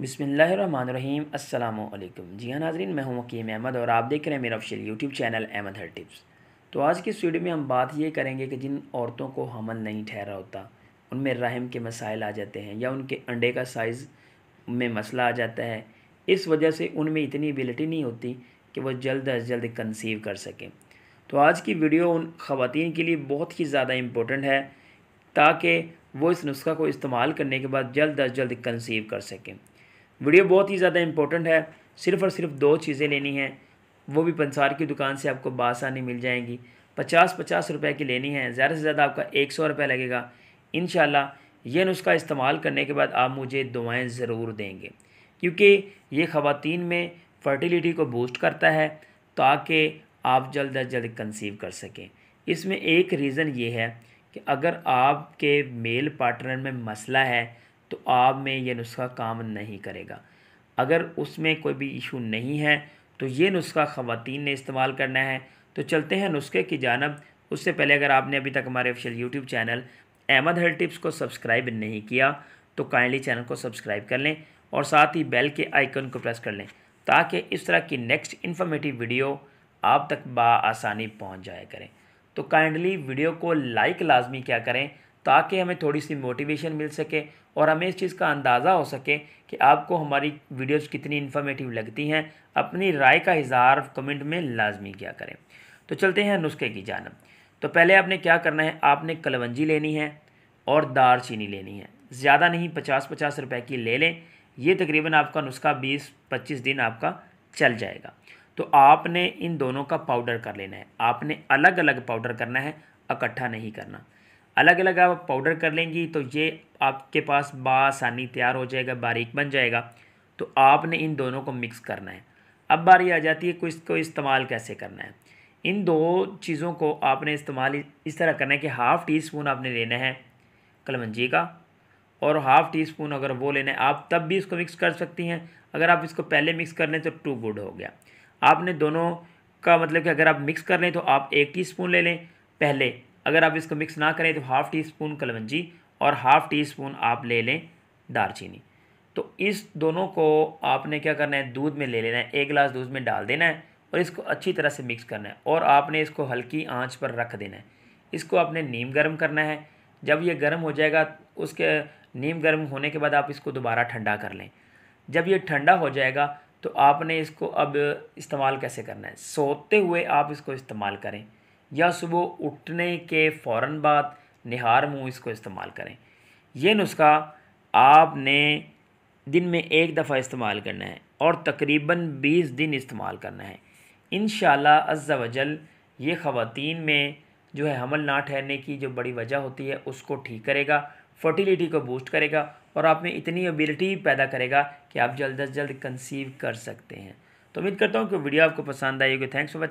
बिसमीम् अल्लाम जी हाँ नाजरीन मैं हूँ वकीम अहमद और आप देख रहे हैं मेरा ऑफिशियल यूट्यूब चैनल अहमद हर टिप्स तो आज की इस वीडियो में हम बात ये करेंगे कि जिन औरतों को हमल नहीं ठहरा होता उनमें रहम के मसाइल आ जाते हैं या उनके अंडे का साइज़ में मसला आ जाता है इस वजह से उनमें इतनी एबिलिटी नहीं होती कि वह जल्द अज जल्द कंसीव कर सकें तो आज की वीडियो उन ख़वान के लिए बहुत ही ज़्यादा इम्पोर्टेंट है ताकि वो इस नुस्खा को इस्तेमाल करने के बाद जल्द अज जल्द कंसीव कर सकें वीडियो बहुत ही ज़्यादा इंपॉर्टेंट है सिर्फ और सिर्फ दो चीज़ें लेनी हैं वो भी पंसार की दुकान से आपको बासानी मिल जाएंगी पचास पचास रुपए की लेनी है ज़्यादा से ज़्यादा आपका एक सौ रुपये लगेगा इन ये नुस्खा इस्तेमाल करने के बाद आप मुझे दुआएँ ज़रूर देंगे क्योंकि ये ख़वान में फर्टिलिटी को बूस्ट करता है ताकि आप जल्द अज जल्द कंसीव कर सकें इसमें एक रीज़न ये है कि अगर आपके मेल पार्टनर में मसला है तो आप में यह नुस्खा काम नहीं करेगा अगर उसमें कोई भी इशू नहीं है तो ये नुस्खा ख़वान ने इस्तेमाल करना है तो चलते हैं नुस्खे की जानब उससे पहले अगर आपने अभी तक हमारे official YouTube channel Ahmad health tips को सब्सक्राइब नहीं किया तो काइंडली चैनल को सब्सक्राइब कर लें और साथ ही बेल के आइकन को प्रेस कर लें ताकि इस तरह की नेक्स्ट इन्फॉर्मेटिव वीडियो आप तक बा आसानी पहुँच जाया करें तो काइंडली वीडियो को लाइक लाजमी क्या करें ताकि हमें थोड़ी सी मोटिवेशन मिल सके और हमें इस चीज़ का अंदाज़ा हो सके कि आपको हमारी वीडियोस कितनी इन्फॉर्मेटिव लगती हैं अपनी राय का इजहार कमेंट में लाजमी किया करें तो चलते हैं नुस्खे की जानब तो पहले आपने क्या करना है आपने कलवंजी लेनी है और दार चीनी लेनी है ज़्यादा नहीं पचास पचास रुपए की ले लें ये तकरीबन आपका नुस्खा बीस पच्चीस दिन आपका चल जाएगा तो आपने इन दोनों का पाउडर कर लेना है आपने अलग अलग पाउडर करना है इकट्ठा नहीं करना अलग अलग आप पाउडर कर लेंगी तो ये आपके पास बासानी तैयार हो जाएगा बारीक बन जाएगा तो आपने इन दोनों को मिक्स करना है अब बारी आ जाती है कि इसको इस्तेमाल कैसे करना है इन दो चीज़ों को आपने इस्तेमाल इस तरह करना है कि हाफ़ टी स्पून आपने लेना है कलमंजी का और हाफ़ टी स्पून अगर वो लेना है आप तब भी इसको मिक्स कर सकती हैं अगर आप इसको पहले मिक्स कर लें तो टू गुड हो गया आपने दोनों का मतलब कि अगर आप मिक्स कर लें तो आप एक टी स्पून ले लें पहले अगर आप इसको मिक्स ना करें तो हाफ़ टी स्पून कलवंजी और हाफ़ टी स्पून आप ले लें दारचीनी तो इस दोनों को आपने क्या करना है दूध में ले लेना है एक गिलास दूध में डाल देना है और इसको अच्छी तरह से मिक्स करना है और आपने इसको हल्की आंच पर रख देना है इसको आपने नीम गर्म करना है जब ये गर्म हो जाएगा उसके नीम गर्म होने के बाद आप इसको दोबारा ठंडा कर लें जब ये ठंडा हो जाएगा तो आपने इसको अब इस्तेमाल कैसे करना है सोते हुए आप इसको इस्तेमाल करें या सुबह उठने के फ़ौर बाद निहार मुँह इसको इस्तेमाल करें यह नुस्खा आपने दिन में एक दफ़ा इस्तेमाल करना है और तकरीबन बीस दिन इस्तेमाल करना है इन शजल वजल ये ख़वातीन में जो है हमल ना ठहरने की जो बड़ी वजह होती है उसको ठीक करेगा फर्टिलिटी को बूस्ट करेगा और आप में इतनी एबिलिटी पैदा करेगा कि आप जल्द अज जल्द कंसीव कर सकते हैं तो उम्मीद करता हूँ कि वीडियो आपको पसंद आएगी थैंक्स फॉर